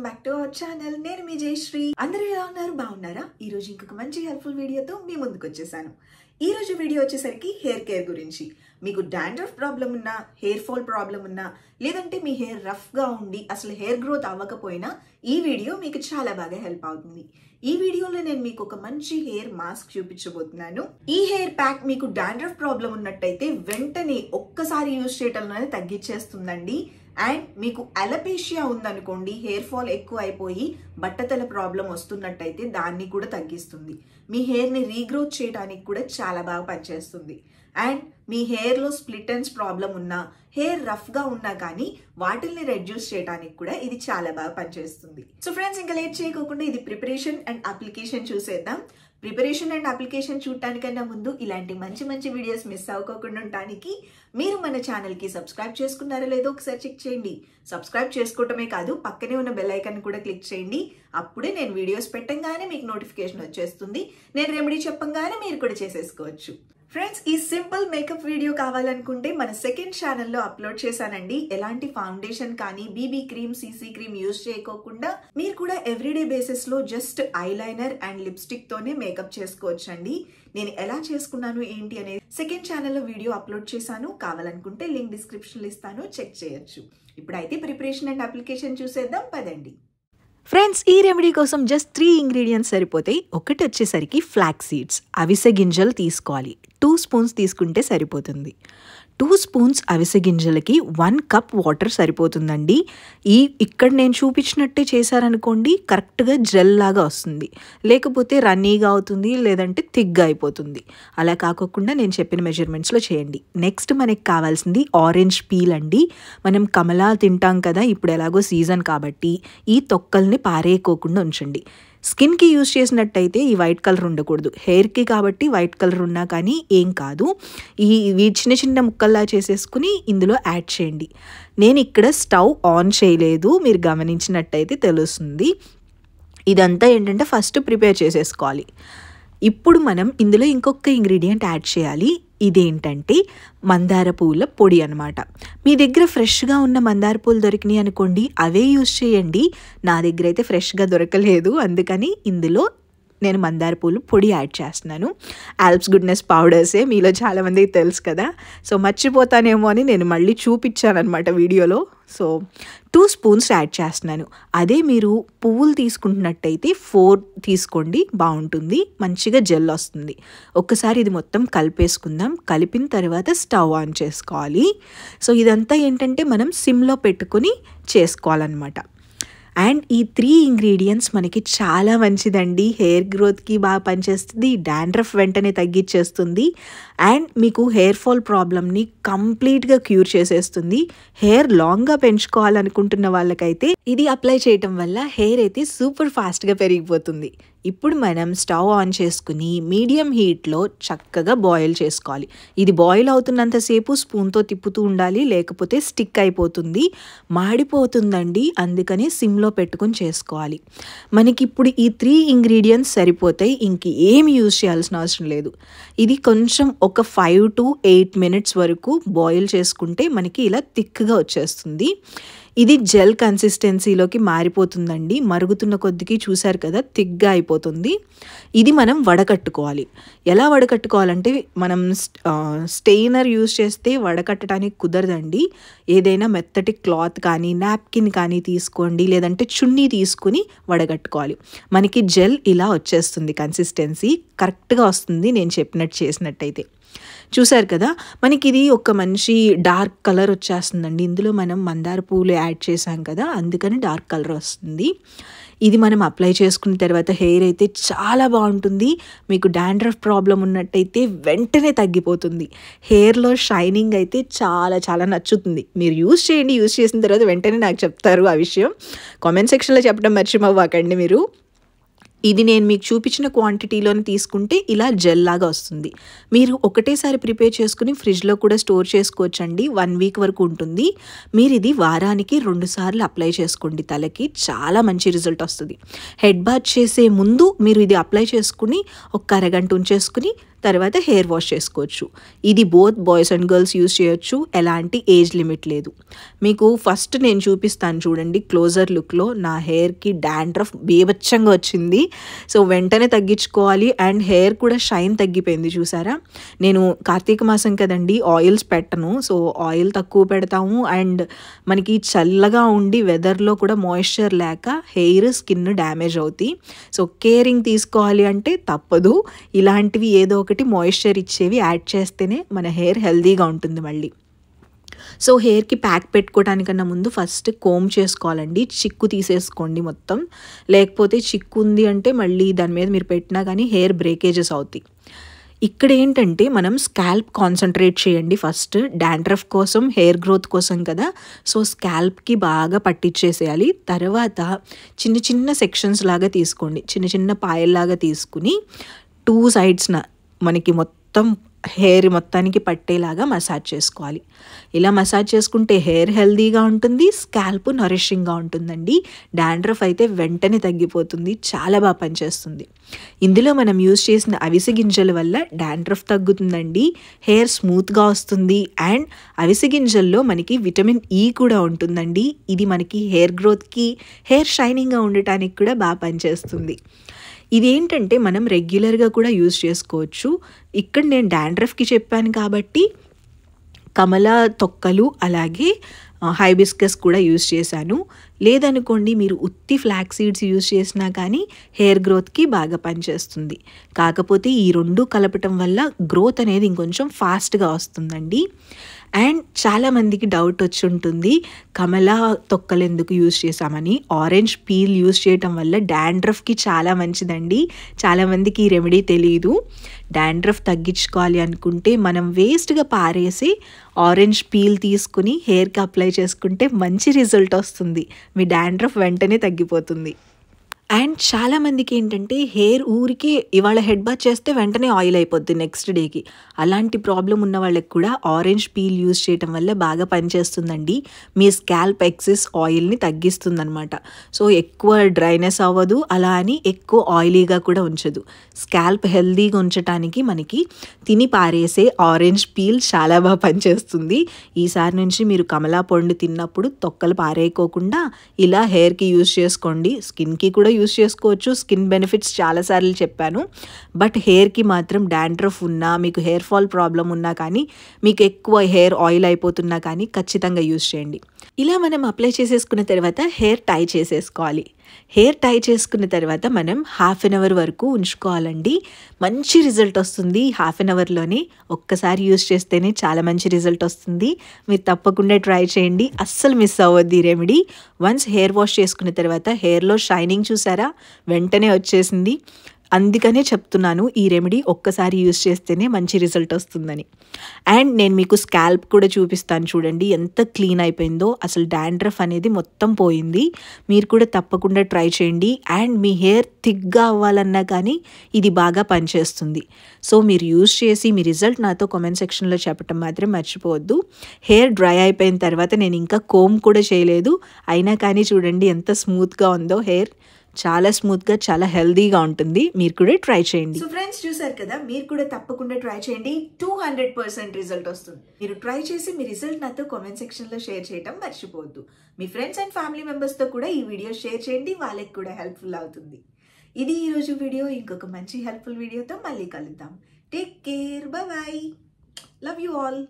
welcome back to our channel నేను మీ జయశ్రీ అందరూ ఎలా ఉన్నారు బాగున్నారా ఈ రోజు ఇంకొక మంచి హెల్ప్ఫుల్ వీడియోతో మీ ముందుకు వచ్చేసాను ఈ రోజు వీడియో వచ్చేసరికి హెయిర్ కేర్ గురించి మీకు డాండ్రఫ్ ప్రాబ్లం ఉన్నా హెయిర్ ఫాల్ ప్రాబ్లం ఉన్నా లేదంటే మీ హెయిర్ రఫ్గా ఉండి అసలు హెయిర్ గ్రోత్ అవ్వకపోయినా ఈ వీడియో మీకు చాలా బాగా హెల్ప్ అవుతుంది ఈ వీడియోలో నేను మీకు ఒక మంచి హెయిర్ మాస్క్ చూపించబోతున్నాను ఈ హెయిర్ ప్యాక్ మీకు డాండ్రఫ్ ప్రాబ్లం ఉన్నట్టయితే వెంటనే ఒక్కసారి యూజ్ చేయటంలోనే తగ్గించేస్తుందండి అండ్ మీకు అలపేషియా ఉందనుకోండి హెయిర్ ఫాల్ ఎక్కువ అయిపోయి బట్టతల ప్రాబ్లం వస్తున్నట్టయితే దాన్ని కూడా తగ్గిస్తుంది మీ హెయిర్ని రీగ్రోత్ చేయడానికి కూడా చాలా బాగా పనిచేస్తుంది అండ్ మీ హెయిర్లో స్ప్లిట్ అండ్స్ ప్రాబ్లం ఉన్నా హెయిర్ రఫ్గా ఉన్నా కానీ వాటిల్ని రెడ్యూస్ చేయడానికి కూడా ఇది చాలా బాగా పనిచేస్తుంది సో ఫ్రెండ్స్ ఇంకా లేట్ చేయకోకుండా ఇది ప్రిపరేషన్ అండ్ అప్లికేషన్ చూసేద్దాం ప్రిపరేషన్ అండ్ అప్లికేషన్ చూడటానికన్నా ముందు ఇలాంటి మంచి మంచి వీడియోస్ మిస్ అవ్వకుండా ఉండటానికి మీరు మన ఛానల్కి సబ్స్క్రైబ్ చేసుకున్నారో లేదో ఒకసారి చెక్ చేయండి సబ్స్క్రైబ్ చేసుకోవటమే కాదు పక్కనే ఉన్న బెల్ ఐకాన్ కూడా క్లిక్ చేయండి అప్పుడే నేను వీడియోస్ పెట్టంగానే మీకు నోటిఫికేషన్ వచ్చేస్తుంది నేను రెమెడీ చెప్పంగానే మీరు కూడా చేసేసుకోవచ్చు ఫ్రెండ్స్ ఈ సింపుల్ మేకప్ వీడియో కావాలనుకుంటే మన సెకండ్ ఛానల్లో అప్లోడ్ చేశానండి ఎలాంటి ఫౌండేషన్ కానీ BB cream CC cream use చేయకోకుండా మీరు కూడా ఎవ్రీడే బేసిస్లో జస్ట్ ఐలైనర్ అండ్ లిప్స్టిక్తోనే మేకప్ చేసుకోవచ్చండి నేను ఎలా చేసుకున్నాను ఏంటి అనేది సెకండ్ ఛానల్లో వీడియో అప్లోడ్ చేశాను కావాలనుకుంటే లింక్ డిస్క్రిప్షన్లో ఇస్తాను చెక్ చేయొచ్చు ఇప్పుడైతే ప్రిపరేషన్ అండ్ అప్లికేషన్ చూసేద్దాం పదండి ఫ్రెండ్స్ ఈ రెమెడీ కోసం జస్ట్ త్రీ ఇంగ్రీడియంట్స్ సరిపోతాయి ఒకటి వచ్చేసరికి ఫ్లాక్ సీడ్స్ అవిసె గింజలు తీసుకోవాలి టూ స్పూన్స్ తీసుకుంటే సరిపోతుంది టూ స్పూన్స్ అవిసె గింజలకి వన్ కప్ వాటర్ సరిపోతుందండి ఈ ఇక్కడ నేను చూపించినట్టే చేశారనుకోండి కరెక్ట్గా జెల్ లాగా వస్తుంది లేకపోతే రన్నీగా అవుతుంది లేదంటే థిక్గా అయిపోతుంది అలా కాకోకుండా నేను చెప్పిన మెజర్మెంట్స్లో చేయండి నెక్స్ట్ మనకి కావాల్సింది ఆరెంజ్ పీల్ అండి మనం కమలా తింటాం కదా ఇప్పుడు ఎలాగో సీజన్ కాబట్టి ఈ తొక్కల్ని పారేయకోకుండా ఉంచండి స్కిన్కి యూజ్ చేసినట్టయితే ఈ వైట్ కలర్ ఉండకూడదు హెయిర్కి కాబట్టి వైట్ కలర్ ఉన్నా కానీ ఏం కాదు ఈ ఇవి చిన్న చిన్న ముక్కల్లా చేసేసుకుని ఇందులో యాడ్ చేయండి నేను ఇక్కడ స్టవ్ ఆన్ చేయలేదు మీరు గమనించినట్టయితే తెలుస్తుంది ఇదంతా ఏంటంటే ఫస్ట్ ప్రిపేర్ చేసేసుకోవాలి ఇప్పుడు మనం ఇందులో ఇంకొక ఇంగ్రీడియంట్ యాడ్ చేయాలి ఇదేంటంటే మందార పూల పొడి అనమాట మీ దగ్గర ఫ్రెష్గా ఉన్న మందార పూలు దొరికినాయి అనుకోండి అవే యూజ్ చేయండి నా దగ్గర అయితే ఫ్రెష్గా దొరకలేదు అందుకని ఇందులో నేను మందార పూలు పొడి యాడ్ చేస్తున్నాను ఆల్ప్స్ గుడ్నెస్ పౌడర్సే మీలో చాలామందికి తెలుసు కదా సో మర్చిపోతానేమో అని నేను మళ్ళీ చూపించానమాట వీడియోలో సో టూ స్పూన్స్ యాడ్ చేస్తున్నాను అదే మీరు పువ్వులు తీసుకుంటున్నట్టయితే ఫోర్ తీసుకోండి బాగుంటుంది మంచిగా జెల్ వస్తుంది ఒక్కసారి ఇది మొత్తం కలిపేసుకుందాం కలిపిన తర్వాత స్టవ్ ఆన్ చేసుకోవాలి సో ఇదంతా ఏంటంటే మనం సిమ్లో పెట్టుకుని చేసుకోవాలన్నమాట అండ్ ఈ త్రీ ఇంగ్రీడియంట్స్ మనకి చాలా మంచిదండి హెయిర్ గ్రోత్కి బాగా పనిచేస్తుంది డాండ్రఫ్ వెంటనే తగ్గించేస్తుంది అండ్ మీకు హెయిర్ ఫాల్ ప్రాబ్లమ్ని కంప్లీట్గా క్యూర్ చేసేస్తుంది హెయిర్ లాంగ్గా పెంచుకోవాలనుకుంటున్న వాళ్ళకైతే ఇది అప్లై చేయటం వల్ల హెయిర్ అయితే సూపర్ ఫాస్ట్గా పెరిగిపోతుంది ఇప్పుడు మనం స్టవ్ ఆన్ చేసుకుని మీడియం హీట్లో చక్కగా బాయిల్ చేసుకోవాలి ఇది బాయిల్ అవుతున్నంతసేపు స్పూన్తో తిప్పుతూ ఉండాలి లేకపోతే స్టిక్ అయిపోతుంది మాడిపోతుందండి అందుకని సిమ్లో పెట్టుకుని చేసుకోవాలి మనకి ఇప్పుడు ఈ త్రీ ఇంగ్రీడియంట్స్ సరిపోతాయి ఇంక ఏమి యూజ్ చేయాల్సిన అవసరం లేదు ఇది కొంచెం ఒక ఫైవ్ టు ఎయిట్ మినిట్స్ వరకు బాయిల్ చేసుకుంటే మనకి ఇలా థిక్గా వచ్చేస్తుంది ఇది జెల్ కన్సిస్టెన్సీలోకి మారిపోతుందండి మరుగుతున్న కొద్దికి చూశారు కదా థిక్గా అయిపోతుంది ఇది మనం వడకట్టుకోవాలి ఎలా వడకట్టుకోవాలంటే మనం స్టెయినర్ యూజ్ చేస్తే వడకట్టడానికి కుదరదండి ఏదైనా మెత్తటి క్లాత్ కానీ నాప్కిన్ కానీ తీసుకోండి లేదంటే చున్నీ తీసుకుని వడగట్టుకోవాలి మనకి జెల్ ఇలా వచ్చేస్తుంది కన్సిస్టెన్సీ కరెక్ట్గా వస్తుంది నేను చెప్పినట్టు చేసినట్టయితే చూసారు కదా మనకి ఇది ఒక మంచి డార్క్ కలర్ వచ్చేస్తుందండి ఇందులో మనం మందార పూలు యాడ్ చేసాం కదా అందుకని డార్క్ కలర్ వస్తుంది ఇది మనం అప్లై చేసుకున్న తర్వాత హెయిర్ అయితే చాలా బాగుంటుంది మీకు డాండ్రఫ్ ప్రాబ్లం ఉన్నట్టయితే వెంటనే తగ్గిపోతుంది హెయిర్లో షైనింగ్ అయితే చాలా చాలా నచ్చుతుంది మీరు యూస్ చేయండి యూస్ చేసిన తర్వాత వెంటనే నాకు చెప్తారు ఆ విషయం కామెంట్ సెక్షన్లో చెప్పడం మర్చిపోవాకండి మీరు ఇది నేను మీకు చూపించిన క్వాంటిటీలోనే తీసుకుంటే ఇలా జెల్ లాగా వస్తుంది మీరు ఒకటేసారి ప్రిపేర్ చేసుకుని ఫ్రిడ్జ్లో కూడా స్టోర్ చేసుకోవచ్చండి వన్ వీక్ వరకు ఉంటుంది మీరు ఇది వారానికి రెండుసార్లు అప్లై చేసుకోండి తలకి చాలా మంచి రిజల్ట్ వస్తుంది హెడ్ బాత్ చేసే ముందు మీరు ఇది అప్లై చేసుకుని ఒక అరగంట ఉంచేసుకుని తర్వాత హెయిర్ వాష్ చేసుకోవచ్చు ఇది both boys and girls use చేయొచ్చు ఎలాంటి ఏజ్ లిమిట్ లేదు మీకు ఫస్ట్ నేను చూపిస్తాను చూడండి క్లోజర్ లుక్లో నా హెయిర్కి డాండ్రఫ్ బీభచ్చంగా వచ్చింది సో వెంటనే తగ్గించుకోవాలి అండ్ హెయిర్ కూడా షైన్ తగ్గిపోయింది చూసారా నేను కార్తీక మాసం కదండి ఆయిల్స్ పెట్టను సో ఆయిల్ తక్కువ పెడతాము అండ్ మనకి చల్లగా ఉండి వెదర్లో కూడా మాయిశ్చర్ లేక హెయిర్ స్కిన్ డ్యామేజ్ అవుతాయి సో కేరింగ్ తీసుకోవాలి అంటే తప్పదు ఇలాంటివి ఏదో ఒక ఒకటి మాయిశ్చర్ ఇచ్చేవి యాడ్ చేస్తేనే మన హెయిర్ హెల్దీగా ఉంటుంది మళ్ళీ సో హెయిర్కి ప్యాక్ పెట్టుకోవడానికన్నా ముందు ఫస్ట్ కోమ్ చేసుకోవాలండి చిక్కు తీసేసుకోండి మొత్తం లేకపోతే చిక్కు ఉంది అంటే మళ్ళీ దాని మీద మీరు పెట్టినా కానీ హెయిర్ బ్రేకేజెస్ అవుతాయి ఇక్కడ ఏంటంటే మనం స్కాల్ప్ కాన్సన్ట్రేట్ చేయండి ఫస్ట్ డాండ్రఫ్ కోసం హెయిర్ గ్రోత్ కోసం కదా సో స్కాల్ప్కి బాగా పట్టించేసేయాలి తర్వాత చిన్న చిన్న సెక్షన్స్ లాగా తీసుకోండి చిన్న చిన్న పాయల్లాగా తీసుకుని టూ సైడ్స్న మనకి మొత్తం హెయిర్ మొత్తానికి పట్టేలాగా మసాజ్ చేసుకోవాలి ఇలా మసాజ్ చేసుకుంటే హెయిర్ హెల్దీగా ఉంటుంది స్కాల్ప్ నరిషింగ్గా ఉంటుందండి డాండ్రఫ్ అయితే వెంటనే తగ్గిపోతుంది చాలా బాగా పనిచేస్తుంది ఇందులో మనం యూజ్ చేసిన అవిసె గింజల వల్ల డాండ్రఫ్ తగ్గుతుందండి హెయిర్ స్మూత్గా వస్తుంది అండ్ అవిసె గింజల్లో మనకి విటమిన్ ఈ e కూడా ఉంటుందండి ఇది మనకి హెయిర్ గ్రోత్కి హెయిర్ షైనింగ్గా ఉండటానికి కూడా బాగా పనిచేస్తుంది ఇదేంటంటే మనం రెగ్యులర్గా కూడా యూజ్ చేసుకోవచ్చు ఇక్కడ నేను డాండ్రఫ్కి చెప్పాను కాబట్టి కమల తొక్కలు అలాగే హైబిస్కస్ కూడా యూజ్ చేశాను లేదనుకోండి మీరు ఉత్తి ఫ్లాక్ సీడ్స్ యూజ్ చేసినా కానీ హెయిర్ గ్రోత్కి బాగా పనిచేస్తుంది కాకపోతే ఈ రెండు కలపటం వల్ల గ్రోత్ అనేది ఇంకొంచెం ఫాస్ట్గా వస్తుందండి అండ్ చాలామందికి డౌట్ వచ్చి ఉంటుంది కమలా తొక్కలు ఎందుకు యూజ్ చేసామని ఆరెంజ్ పీల్ యూజ్ చేయటం వల్ల డాండ్రఫ్కి చాలా మంచిదండి చాలామందికి ఈ రెమెడీ తెలియదు డాండ్రఫ్ తగ్గించుకోవాలి అనుకుంటే మనం వేస్ట్గా పారేసి ఆరెంజ్ పీల్ తీసుకుని హెయిర్కి అప్లై చేసుకుంటే మంచి రిజల్ట్ వస్తుంది మీ డాండ్రఫ్ వెంటనే తగ్గిపోతుంది అండ్ చాలామందికి ఏంటంటే హెయిర్ ఊరికే ఇవాళ హెడ్ బాత్ చేస్తే వెంటనే ఆయిల్ అయిపోద్ది నెక్స్ట్ డేకి అలాంటి ప్రాబ్లం ఉన్న వాళ్ళకి కూడా ఆరెంజ్ పీల్ యూజ్ చేయడం వల్ల బాగా పనిచేస్తుందండి మీ స్కాల్ప్ ఎక్సెస్ ఆయిల్ని తగ్గిస్తుందనమాట సో ఎక్కువ డ్రైనెస్ అవ్వదు అలా అని ఎక్కువ ఆయిలీగా కూడా ఉంచదు స్కాల్ప్ హెల్దీగా ఉంచడానికి మనకి తిని పారేసే ఆరెంజ్ పీల్ చాలా బాగా పనిచేస్తుంది ఈసారి నుంచి మీరు కమలా పండు తిన్నప్పుడు తొక్కలు పారేయకోకుండా ఇలా హెయిర్కి యూజ్ చేసుకోండి స్కిన్కి కూడా యూస్ చేసుకోవచ్చు స్కిన్ బెనిఫిట్స్ చాలాసార్లు చెప్పాను బట్ హెయిర్కి మాత్రం డాండ్రఫ్ ఉన్నా మీకు హెయిర్ ఫాల్ ప్రాబ్లం ఉన్నా కానీ మీకు ఎక్కువ హెయిర్ ఆయిల్ అయిపోతున్నా కానీ ఖచ్చితంగా యూస్ చేయండి ఇలా మనం అప్లై చేసేసుకున్న తర్వాత హెయిర్ టై చేసేసుకోవాలి హెయిర్ టై చేసుకున్న తర్వాత మనం హాఫ్ అన్ అవర్ వరకు ఉంచుకోవాలండి మంచి రిజల్ట్ వస్తుంది హాఫ్ అన్ అవర్లోనే ఒక్కసారి యూస్ చేస్తేనే చాలా మంచి రిజల్ట్ వస్తుంది మీరు తప్పకుండా ట్రై చేయండి అస్సలు మిస్ అవ్వద్ది రెమెడీ వన్స్ హెయిర్ వాష్ చేసుకున్న తర్వాత హెయిర్లో షైనింగ్ చూసారా వెంటనే వచ్చేసింది అందుకనే చెప్తున్నాను ఈ రెమెడీ ఒక్కసారి యూజ్ చేస్తేనే మంచి రిజల్ట్ వస్తుందని అండ్ నేను మీకు స్కాల్ప్ కూడా చూపిస్తాను చూడండి ఎంత క్లీన్ అయిపోయిందో అసలు డాండ్రఫ్ అనేది మొత్తం పోయింది మీరు కూడా తప్పకుండా ట్రై చేయండి అండ్ మీ హెయిర్ థిక్గా అవ్వాలన్నా కానీ ఇది బాగా పనిచేస్తుంది సో మీరు యూజ్ చేసి మీ రిజల్ట్ నాతో కామెంట్ సెక్షన్లో చెప్పటం మాత్రం మర్చిపోవద్దు హెయిర్ డ్రై అయిపోయిన తర్వాత నేను ఇంకా కోమ్ కూడా చేయలేదు అయినా కానీ చూడండి ఎంత స్మూత్గా ఉందో హెయిర్ చాలా స్మూత్గా చాలా హెల్దీగా ఉంటుంది మీరు కూడా ట్రై చేయండి సో ఫ్రెండ్స్ చూసారు కదా మీరు కూడా తప్పకుండా ట్రై చేయండి టూ హండ్రెడ్ పర్సెంట్ రిజల్ట్ వస్తుంది మీరు ట్రై చేసి మీ రిజల్ట్ నాతో కామెంట్ సెక్షన్లో షేర్ చేయడం మర్చిపోవద్దు మీ ఫ్రెండ్స్ అండ్ ఫ్యామిలీ తో కూడా ఈ వీడియో షేర్ చేయండి వాళ్ళకి కూడా హెల్ప్ఫుల్ అవుతుంది ఇది ఈరోజు వీడియో ఇంకొక మంచి హెల్ప్ఫుల్ వీడియోతో మళ్ళీ కలుద్దాం take care bye love you all